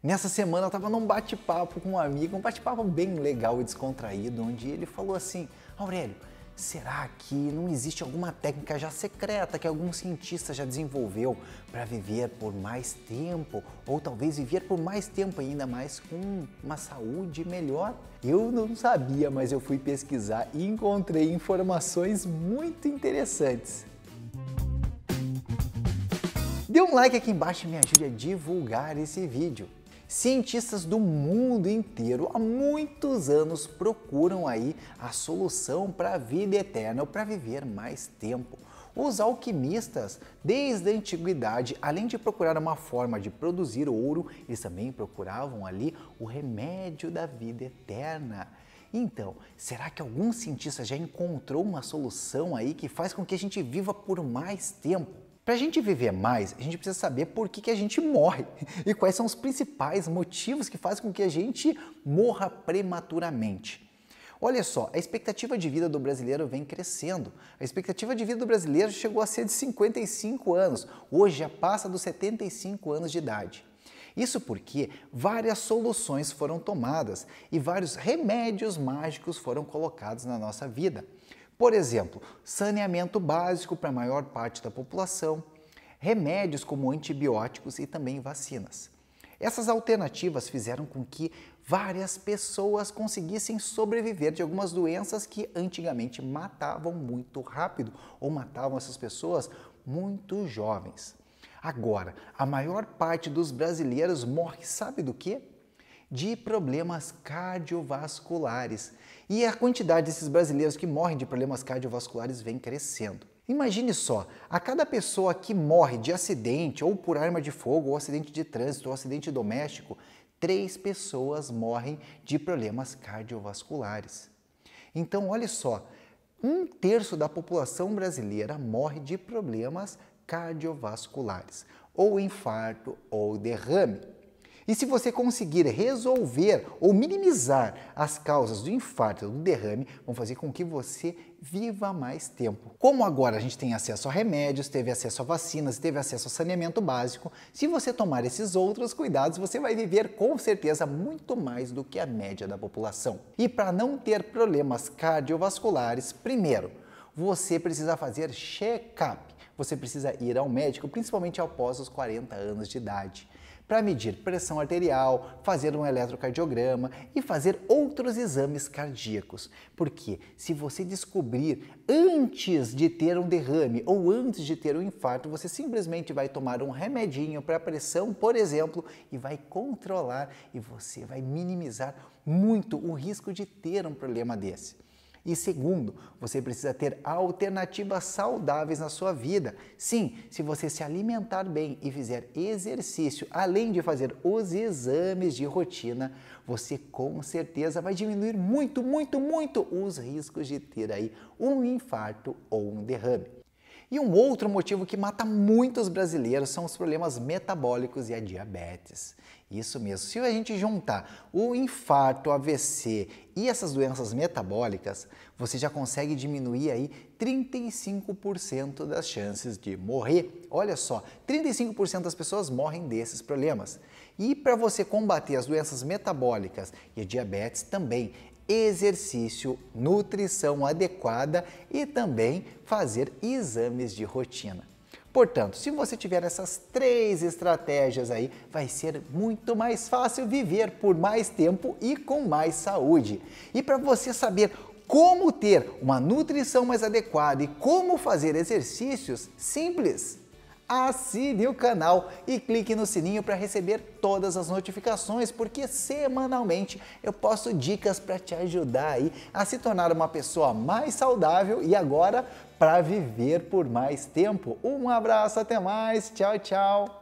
Nessa semana eu estava num bate-papo com um amigo, um bate-papo bem legal e descontraído, onde ele falou assim: Aurélio, será que não existe alguma técnica já secreta que algum cientista já desenvolveu para viver por mais tempo, ou talvez viver por mais tempo ainda mais com uma saúde melhor? Eu não sabia, mas eu fui pesquisar e encontrei informações muito interessantes. Dê um like aqui embaixo e me ajude a divulgar esse vídeo. Cientistas do mundo inteiro há muitos anos procuram aí a solução para a vida eterna ou para viver mais tempo. Os alquimistas, desde a antiguidade, além de procurar uma forma de produzir ouro, eles também procuravam ali o remédio da vida eterna. Então, será que algum cientista já encontrou uma solução aí que faz com que a gente viva por mais tempo? Para a gente viver mais, a gente precisa saber por que, que a gente morre e quais são os principais motivos que fazem com que a gente morra prematuramente. Olha só, a expectativa de vida do brasileiro vem crescendo. A expectativa de vida do brasileiro chegou a ser de 55 anos, hoje já passa dos 75 anos de idade. Isso porque várias soluções foram tomadas e vários remédios mágicos foram colocados na nossa vida. Por exemplo, saneamento básico para a maior parte da população, remédios como antibióticos e também vacinas. Essas alternativas fizeram com que várias pessoas conseguissem sobreviver de algumas doenças que antigamente matavam muito rápido ou matavam essas pessoas muito jovens. Agora, a maior parte dos brasileiros morre, sabe do quê? de problemas cardiovasculares. E a quantidade desses brasileiros que morrem de problemas cardiovasculares vem crescendo. Imagine só, a cada pessoa que morre de acidente, ou por arma de fogo, ou acidente de trânsito, ou acidente doméstico, três pessoas morrem de problemas cardiovasculares. Então, olha só, um terço da população brasileira morre de problemas cardiovasculares, ou infarto ou derrame. E se você conseguir resolver ou minimizar as causas do infarto ou do derrame, vão fazer com que você viva mais tempo. Como agora a gente tem acesso a remédios, teve acesso a vacinas, teve acesso a saneamento básico, se você tomar esses outros cuidados, você vai viver com certeza muito mais do que a média da população. E para não ter problemas cardiovasculares, primeiro, você precisa fazer check-up. Você precisa ir ao médico, principalmente após os 40 anos de idade para medir pressão arterial, fazer um eletrocardiograma e fazer outros exames cardíacos. Porque se você descobrir antes de ter um derrame ou antes de ter um infarto, você simplesmente vai tomar um remedinho para pressão, por exemplo, e vai controlar e você vai minimizar muito o risco de ter um problema desse. E segundo, você precisa ter alternativas saudáveis na sua vida. Sim, se você se alimentar bem e fizer exercício, além de fazer os exames de rotina, você com certeza vai diminuir muito, muito, muito os riscos de ter aí um infarto ou um derrame. E um outro motivo que mata muitos brasileiros são os problemas metabólicos e a diabetes. Isso mesmo. Se a gente juntar o infarto, o AVC e essas doenças metabólicas, você já consegue diminuir aí 35% das chances de morrer. Olha só, 35% das pessoas morrem desses problemas. E para você combater as doenças metabólicas e a diabetes também, exercício, nutrição adequada e também fazer exames de rotina. Portanto, se você tiver essas três estratégias aí, vai ser muito mais fácil viver por mais tempo e com mais saúde. E para você saber como ter uma nutrição mais adequada e como fazer exercícios simples, assine o canal e clique no sininho para receber todas as notificações, porque semanalmente eu posto dicas para te ajudar aí a se tornar uma pessoa mais saudável e agora para viver por mais tempo. Um abraço, até mais, tchau, tchau.